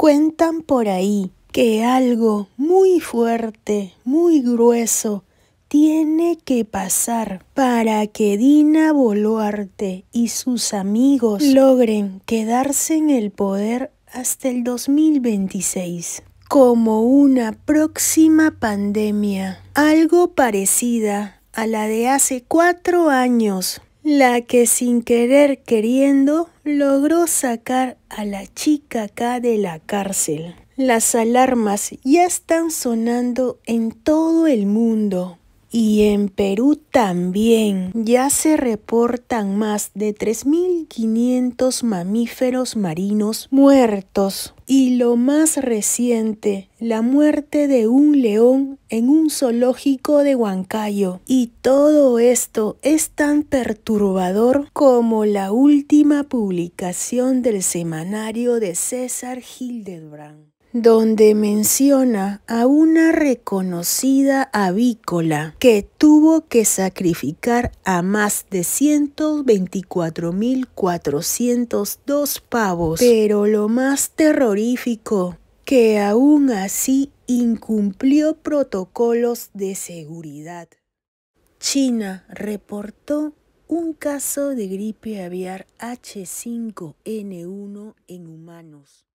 Cuentan por ahí que algo muy fuerte, muy grueso, tiene que pasar para que Dina Boluarte y sus amigos logren quedarse en el poder hasta el 2026 como una próxima pandemia, algo parecida a la de hace cuatro años, la que sin querer queriendo logró sacar a la chica acá de la cárcel. Las alarmas ya están sonando en todo el mundo. Y en Perú también ya se reportan más de 3.500 mamíferos marinos muertos. Y lo más reciente, la muerte de un león en un zoológico de Huancayo. Y todo esto es tan perturbador como la última publicación del semanario de César Hildebrand donde menciona a una reconocida avícola que tuvo que sacrificar a más de 124.402 pavos. Pero lo más terrorífico, que aún así incumplió protocolos de seguridad. China reportó un caso de gripe aviar H5N1 en humanos.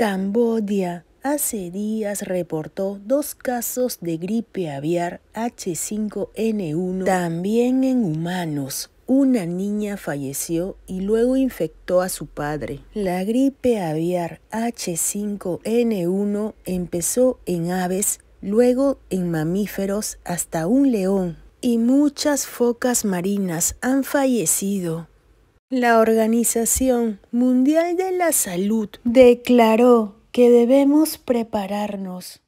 Cambodia hace días reportó dos casos de gripe aviar H5N1 también en humanos. Una niña falleció y luego infectó a su padre. La gripe aviar H5N1 empezó en aves, luego en mamíferos hasta un león. Y muchas focas marinas han fallecido. La Organización Mundial de la Salud declaró que debemos prepararnos